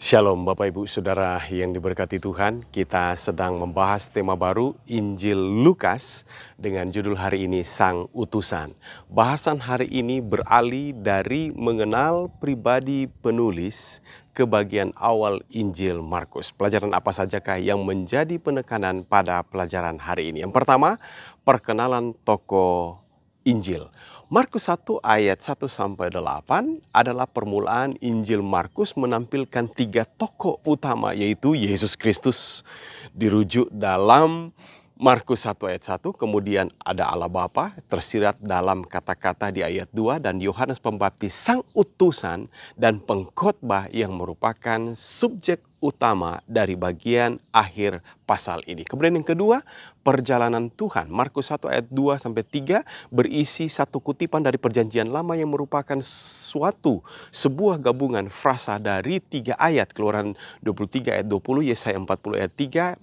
Shalom Bapak Ibu Saudara yang diberkati Tuhan, kita sedang membahas tema baru Injil Lukas dengan judul hari ini Sang Utusan. Bahasan hari ini beralih dari mengenal pribadi penulis ke bagian awal Injil Markus. Pelajaran apa sajakah yang menjadi penekanan pada pelajaran hari ini? Yang pertama, perkenalan tokoh Injil. Markus 1 ayat 1 sampai 8 adalah permulaan Injil Markus menampilkan tiga tokoh utama yaitu Yesus Kristus dirujuk dalam Markus 1 ayat 1, kemudian ada Allah Bapa tersirat dalam kata-kata di ayat 2 dan Yohanes Pembaptis sang utusan dan pengkhotbah yang merupakan subjek utama dari bagian akhir pasal ini. Kemudian yang kedua, perjalanan Tuhan. Markus 1 ayat 2 sampai 3 berisi satu kutipan dari perjanjian lama yang merupakan suatu sebuah gabungan frasa dari tiga ayat. Keluaran 23 ayat 20, Yesaya 40 ayat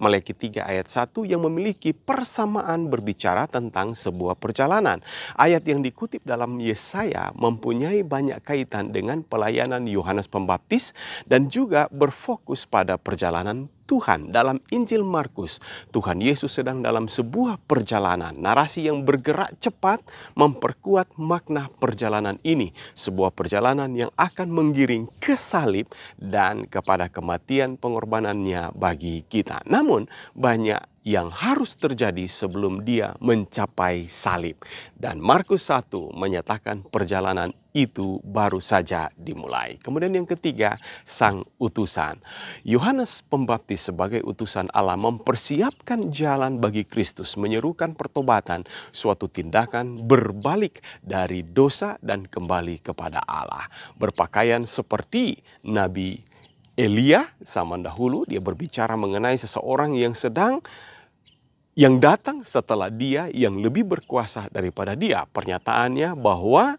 3, meleki 3 ayat 1 yang memiliki persamaan berbicara tentang sebuah perjalanan. Ayat yang dikutip dalam Yesaya mempunyai banyak kaitan dengan pelayanan Yohanes Pembaptis dan juga berfokus pada perjalanan Tuhan dalam Injil Markus, Tuhan Yesus sedang dalam sebuah perjalanan. Narasi yang bergerak cepat memperkuat makna perjalanan ini, sebuah perjalanan yang akan menggiring ke salib dan kepada kematian pengorbanannya bagi kita. Namun, banyak yang harus terjadi sebelum dia mencapai salib. Dan Markus 1 menyatakan perjalanan itu baru saja dimulai. Kemudian yang ketiga, sang utusan. Yohanes Pembaptis sebagai utusan Allah mempersiapkan jalan bagi Kristus menyerukan pertobatan, suatu tindakan berbalik dari dosa dan kembali kepada Allah. Berpakaian seperti Nabi Elia zaman dahulu dia berbicara mengenai seseorang yang sedang yang datang setelah dia yang lebih berkuasa daripada dia. Pernyataannya bahwa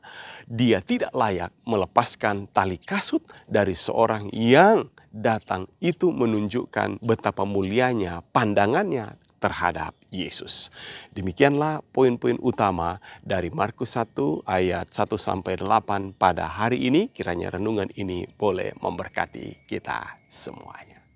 dia tidak layak melepaskan tali kasut dari seorang yang datang itu menunjukkan betapa mulianya pandangannya terhadap Yesus. Demikianlah poin-poin utama dari Markus 1 ayat 1 sampai 8 pada hari ini. Kiranya renungan ini boleh memberkati kita semuanya.